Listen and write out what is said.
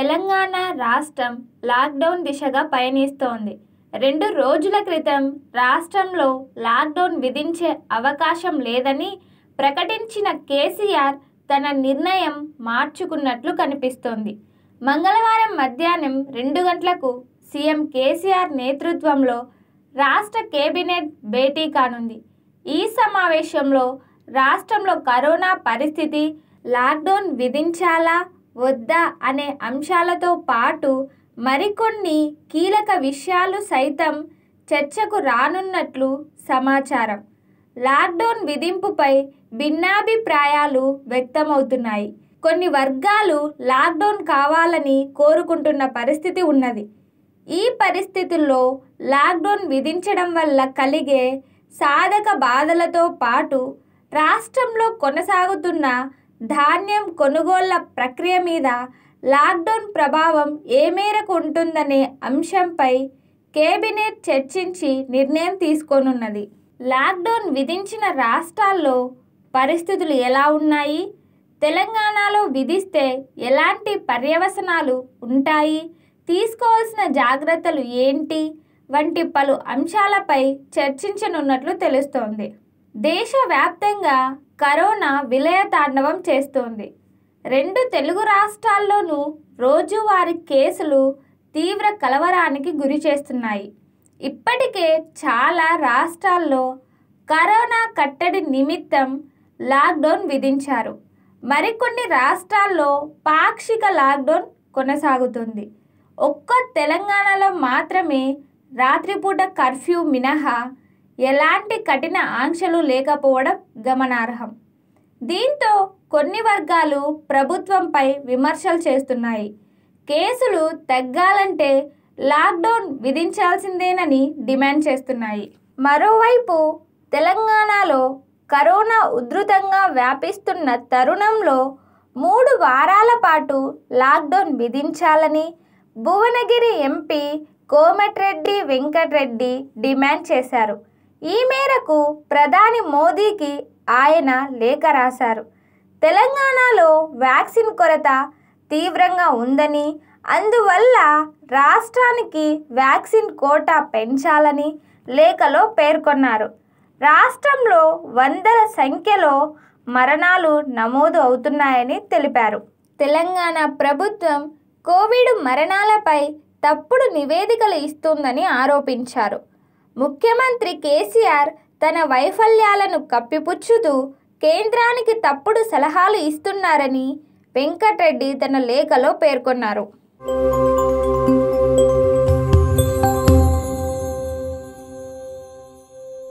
తెలంగాణ రాష్ట్రం లాక్డౌన్ దిశగా పయనిస్తోంది రెండు రోజుల క్రితం రాష్ట్రంలో లాక్డౌన్ విధించే అవకాశం లేదని ప్రకటించిన కేసీఆర్ తన నిర్ణయం మార్చుకున్నట్లు కనిపిస్తోంది మంగళవారం మధ్యాహ్నం రెండు గంటలకు సీఎం కేసీఆర్ నేతృత్వంలో రాష్ట్ర కేబినెట్ భేటీ కానుంది ఈ సమావేశంలో రాష్ట్రంలో కరోనా పరిస్థితి లాక్డౌన్ విధించాలా వద్దా అనే అంశాలతో పాటు మరికొన్ని కీలక విషయాలు సైతం చర్చకు రానున్నట్లు సమాచారం లాక్డౌన్ విధింపుపై భిన్నాభిప్రాయాలు వ్యక్తమవుతున్నాయి కొన్ని వర్గాలు లాక్డౌన్ కావాలని కోరుకుంటున్న పరిస్థితి ఉన్నది ఈ పరిస్థితుల్లో లాక్డౌన్ విధించడం వల్ల కలిగే సాధక బాధలతో పాటు రాష్ట్రంలో కొనసాగుతున్న ధాన్యం కొనుగోళ్ల ప్రక్రియ మీద లాక్డౌన్ ప్రభావం ఏ మేరకు ఉంటుందనే అంశంపై కేబినెట్ చర్చించి నిర్ణయం తీసుకోనున్నది లాక్డౌన్ విధించిన రాష్ట్రాల్లో పరిస్థితులు ఎలా ఉన్నాయి తెలంగాణలో విధిస్తే ఎలాంటి పర్యవసనాలు ఉంటాయి తీసుకోవాల్సిన జాగ్రత్తలు ఏంటి వంటి పలు అంశాలపై చర్చించనున్నట్లు తెలుస్తోంది దేశవ్యాప్తంగా కరోనా విలయ తాండవం చేస్తోంది రెండు తెలుగు రాష్ట్రాల్లోనూ రోజువారి కేసులు తీవ్ర కలవరానికి గురి చేస్తున్నాయి ఇప్పటికే చాలా రాష్ట్రాల్లో కరోనా కట్టడి నిమిత్తం లాక్డౌన్ విధించారు మరికొన్ని రాష్ట్రాల్లో పాక్షిక లాక్డౌన్ కొనసాగుతుంది ఒక్క తెలంగాణలో మాత్రమే రాత్రిపూట కర్ఫ్యూ మినహా ఎలాంటి కఠిన ఆంక్షలు లేకపోవడం గమనార్హం దీంతో కొన్ని వర్గాలు ప్రభుత్వంపై విమర్శలు చేస్తున్నాయి కేసులు తగ్గాలంటే లాక్డౌన్ విధించాల్సిందేనని డిమాండ్ చేస్తున్నాయి మరోవైపు తెలంగాణలో కరోనా ఉధృతంగా వ్యాపిస్తున్న తరుణంలో మూడు వారాల పాటు లాక్డౌన్ విధించాలని భువనగిరి ఎంపీ కోమటిరెడ్డి వెంకటరెడ్డి డిమాండ్ చేశారు ఈ మేరకు ప్రధాని మోదీకి ఆయన లేఖ రాశారు తెలంగాణలో వ్యాక్సిన్ కొరత తీవ్రంగా ఉందని అందువల్ల రాష్ట్రానికి వ్యాక్సిన్ కోటా పెంచాలని లేఖలో పేర్కొన్నారు రాష్ట్రంలో వందల సంఖ్యలో మరణాలు నమోదు అవుతున్నాయని తెలిపారు తెలంగాణ ప్రభుత్వం కోవిడ్ మరణాలపై తప్పుడు నివేదికలు ఇస్తుందని ఆరోపించారు ముఖ్యమంత్రి కేసీఆర్ తన వైఫల్యాలను కప్పిపుచ్చుతూ కేంద్రానికి తప్పుడు సలహాలు ఇస్తున్నారని వెంకటరెడ్డి తన లేఖలో పేర్కొన్నారు